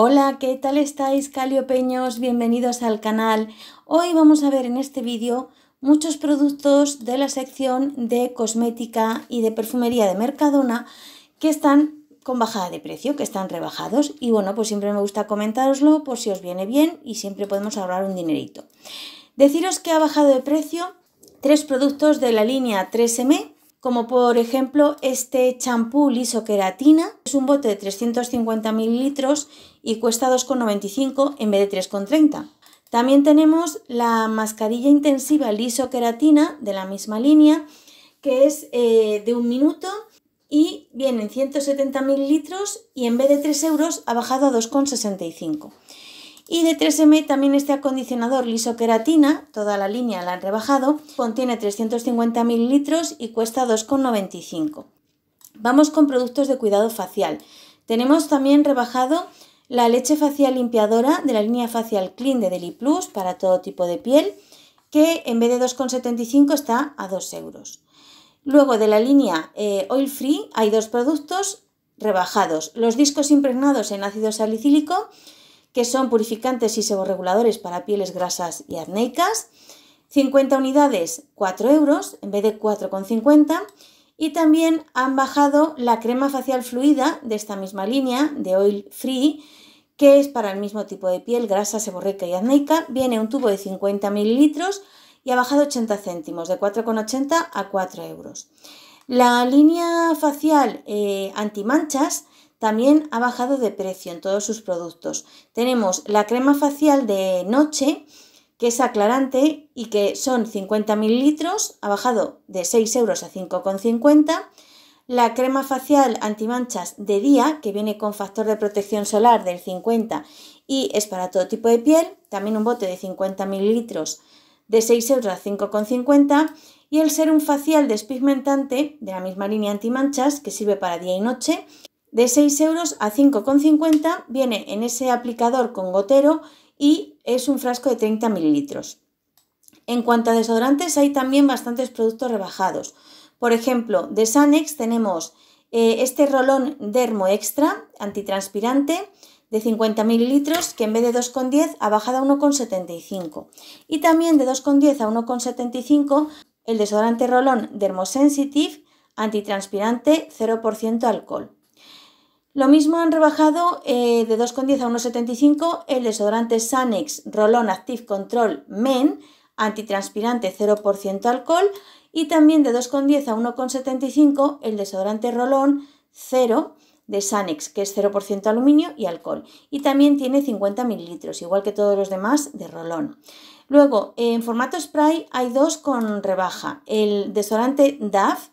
Hola, ¿qué tal estáis caliopeños? Bienvenidos al canal. Hoy vamos a ver en este vídeo muchos productos de la sección de cosmética y de perfumería de Mercadona que están con bajada de precio, que están rebajados y bueno, pues siempre me gusta comentároslo por si os viene bien y siempre podemos ahorrar un dinerito. Deciros que ha bajado de precio tres productos de la línea 3M como por ejemplo este champú liso queratina, es un bote de 350 mililitros y cuesta 2,95 en vez de 3,30. También tenemos la mascarilla intensiva liso-queratina de la misma línea, que es eh, de un minuto y viene en 170 mililitros y en vez de 3 euros ha bajado a 2,65. Y de 3M también este acondicionador liso-queratina, toda la línea la han rebajado, contiene 350 mililitros y cuesta 2,95. Vamos con productos de cuidado facial. Tenemos también rebajado la leche facial limpiadora de la línea facial Clean de Deli Plus para todo tipo de piel, que en vez de 2,75 está a 2 euros. Luego de la línea eh, Oil Free hay dos productos rebajados, los discos impregnados en ácido salicílico, que son purificantes y seborreguladores para pieles grasas y acnéicas, 50 unidades 4 euros en vez de 4,50 y también han bajado la crema facial fluida de esta misma línea, de Oil Free, que es para el mismo tipo de piel, grasa, seborreca y acneica Viene un tubo de 50 mililitros y ha bajado 80 céntimos, de 4,80 a 4 euros. La línea facial anti eh, antimanchas también ha bajado de precio en todos sus productos. Tenemos la crema facial de noche que es aclarante y que son 50 mililitros, ha bajado de 6 euros a 5,50. La crema facial antimanchas de día, que viene con factor de protección solar del 50 y es para todo tipo de piel, también un bote de 50 mililitros de 6 euros a 5,50. Y el serum facial despigmentante de la misma línea antimanchas, que sirve para día y noche, de 6 euros a 5,50, viene en ese aplicador con gotero y es un frasco de 30 mililitros. En cuanto a desodorantes, hay también bastantes productos rebajados. Por ejemplo, de Sanex tenemos eh, este rolón Dermo Extra antitranspirante de 50 mililitros que en vez de 2,10 ha bajado a 1,75. Y también de 2,10 a 1,75 el desodorante rolón Dermosensitive antitranspirante 0% alcohol. Lo mismo han rebajado eh, de 2,10 a 1,75 el desodorante Sanex Rolón Active Control Men, antitranspirante 0% alcohol, y también de 2,10 a 1,75 el desodorante Rolón 0 de Sanex, que es 0% aluminio y alcohol. Y también tiene 50 mililitros, igual que todos los demás de Rolón. Luego, en formato spray hay dos con rebaja. El desodorante DAF,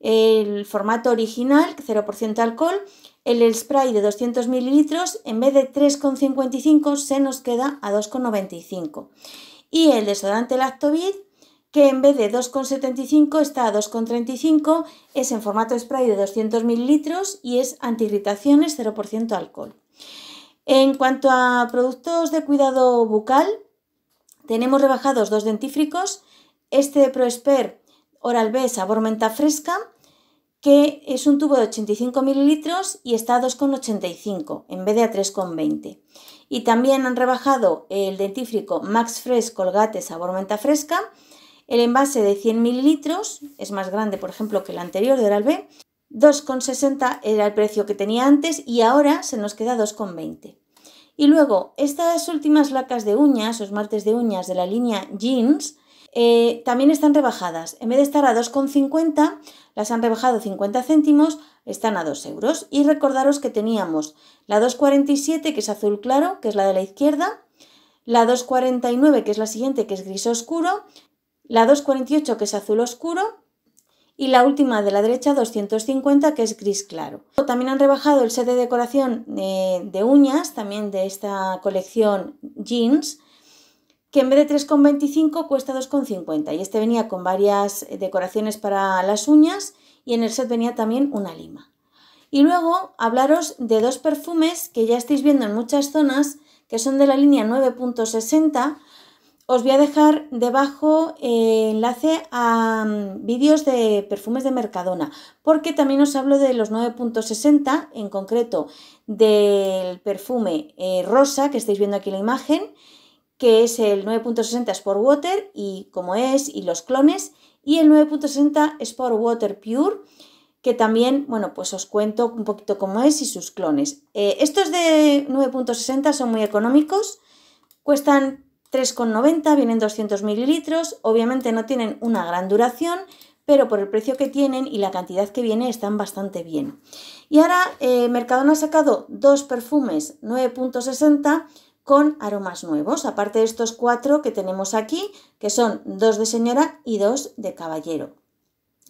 el formato original, 0% alcohol, el spray de 200 mililitros en vez de 3,55 se nos queda a 2,95. Y el desodorante LactoVid, que en vez de 2,75 está a 2,35, es en formato spray de 200 mililitros y es antiirritaciones 0% alcohol. En cuanto a productos de cuidado bucal, tenemos rebajados dos dentífricos, este de ProSper Oral B sabor menta fresca que es un tubo de 85 mililitros y está a 2,85 en vez de a 3,20. Y también han rebajado el dentífrico Max Fresh Colgate sabor menta fresca. El envase de 100 mililitros es más grande, por ejemplo, que el anterior de Oral B. 2,60 era el precio que tenía antes y ahora se nos queda 2,20. Y luego, estas últimas lacas de uñas o esmaltes de uñas de la línea Jeans eh, también están rebajadas. En vez de estar a 2,50, las han rebajado 50 céntimos, están a 2 euros. Y recordaros que teníamos la 2,47, que es azul claro, que es la de la izquierda, la 2,49, que es la siguiente, que es gris oscuro, la 2,48, que es azul oscuro, y la última de la derecha 250 que es gris claro. También han rebajado el set de decoración eh, de uñas, también de esta colección jeans, que en vez de 3,25 cuesta 2,50 y este venía con varias eh, decoraciones para las uñas y en el set venía también una lima. Y luego hablaros de dos perfumes que ya estáis viendo en muchas zonas que son de la línea 9.60. Os voy a dejar debajo eh, enlace a mm, vídeos de perfumes de Mercadona, porque también os hablo de los 9.60, en concreto del perfume eh, rosa que estáis viendo aquí en la imagen, que es el 9.60 Sport Water y como es y los clones y el 9.60 Sport Water Pure que también, bueno, pues os cuento un poquito cómo es y sus clones. Eh, estos de 9.60 son muy económicos, cuestan 3,90, vienen 200 mililitros, obviamente no tienen una gran duración, pero por el precio que tienen y la cantidad que viene están bastante bien. Y ahora eh, Mercadona ha sacado dos perfumes 9.60 con aromas nuevos, aparte de estos cuatro que tenemos aquí, que son dos de señora y dos de caballero.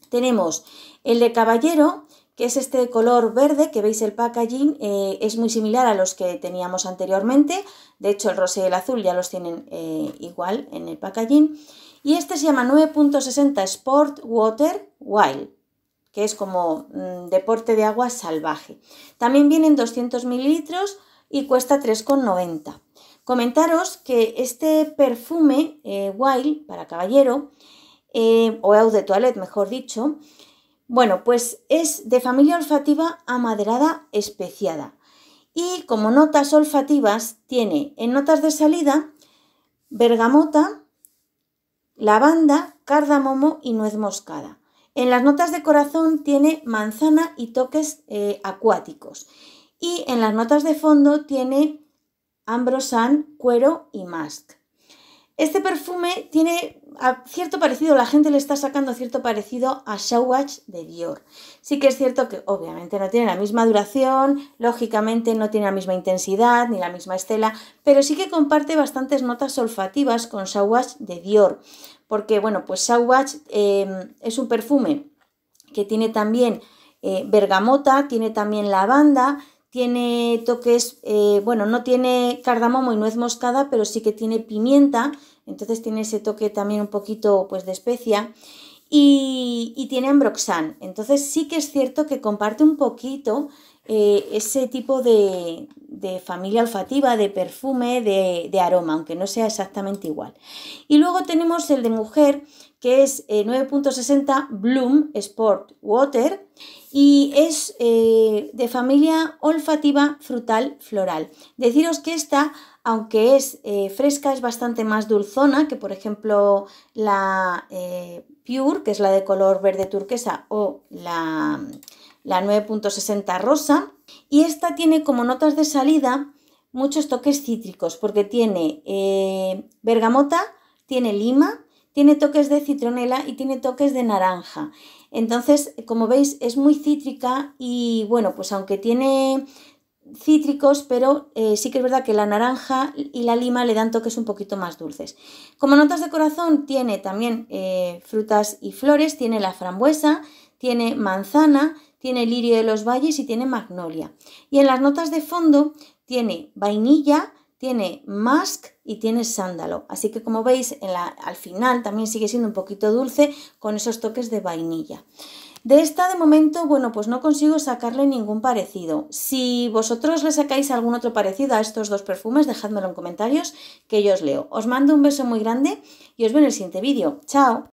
Tenemos el de caballero, que es este color verde que veis el packaging, eh, es muy similar a los que teníamos anteriormente, de hecho el rosé y el azul ya los tienen eh, igual en el packaging, y este se llama 9.60 Sport Water Wild, que es como mm, deporte de agua salvaje. También vienen 200 mililitros y cuesta 3,90. Comentaros que este perfume eh, Wild para caballero, eh, o Eau de Toilette mejor dicho, bueno, pues es de familia olfativa amaderada especiada. Y como notas olfativas tiene en notas de salida bergamota, lavanda, cardamomo y nuez moscada. En las notas de corazón tiene manzana y toques eh, acuáticos. Y en las notas de fondo tiene Ambrosan, Cuero y Musk. Este perfume tiene ah, cierto parecido, la gente le está sacando cierto parecido a Shawatch de Dior. Sí que es cierto que obviamente no tiene la misma duración, lógicamente no tiene la misma intensidad ni la misma estela, pero sí que comparte bastantes notas olfativas con Shawatch de Dior, porque bueno, pues Shawatch em, es un perfume que tiene también eh, bergamota, tiene también lavanda, tiene toques, eh, bueno, no tiene cardamomo y nuez moscada, pero sí que tiene pimienta, entonces tiene ese toque también un poquito pues de especia. Y, tiene ambroxan, entonces sí que es cierto que comparte un poquito eh, ese tipo de, de familia olfativa, de perfume, de, aroma, aunque no sea exactamente igual. Y luego tenemos el de mujer, que es 9.60 eh, Bloom Sport Water, y es eh, de familia olfativa frutal floral. Deciros que esta, aunque es eh, fresca, es bastante más dulzona que, por ejemplo, la Pure, que es la de color verde turquesa, o la, la 9.60 rosa y esta tiene como notas de salida muchos toques cítricos, porque tiene eh, bergamota, tiene lima, tiene toques de citronela y tiene toques de naranja. Entonces, como veis, es muy cítrica y bueno, pues aunque tiene cítricos, pero eh, sí que es verdad que la naranja y la lima le dan toques un poquito más dulces. Como notas de corazón tiene también eh, frutas y flores, tiene la frambuesa, tiene manzana, tiene lirio de los valles y tiene magnolia. Y en las notas de fondo tiene vainilla, tiene musk y tiene sándalo. Así que como veis, al final también sigue siendo un poquito dulce con esos toques de vainilla. De esta de momento, bueno, pues no consigo sacarle ningún parecido. Si vosotros le sacáis algún otro parecido a estos dos perfumes, dejádmelo en comentarios que yo os leo. Os mando un beso muy grande y os veo en el siguiente vídeo. ¡Chao!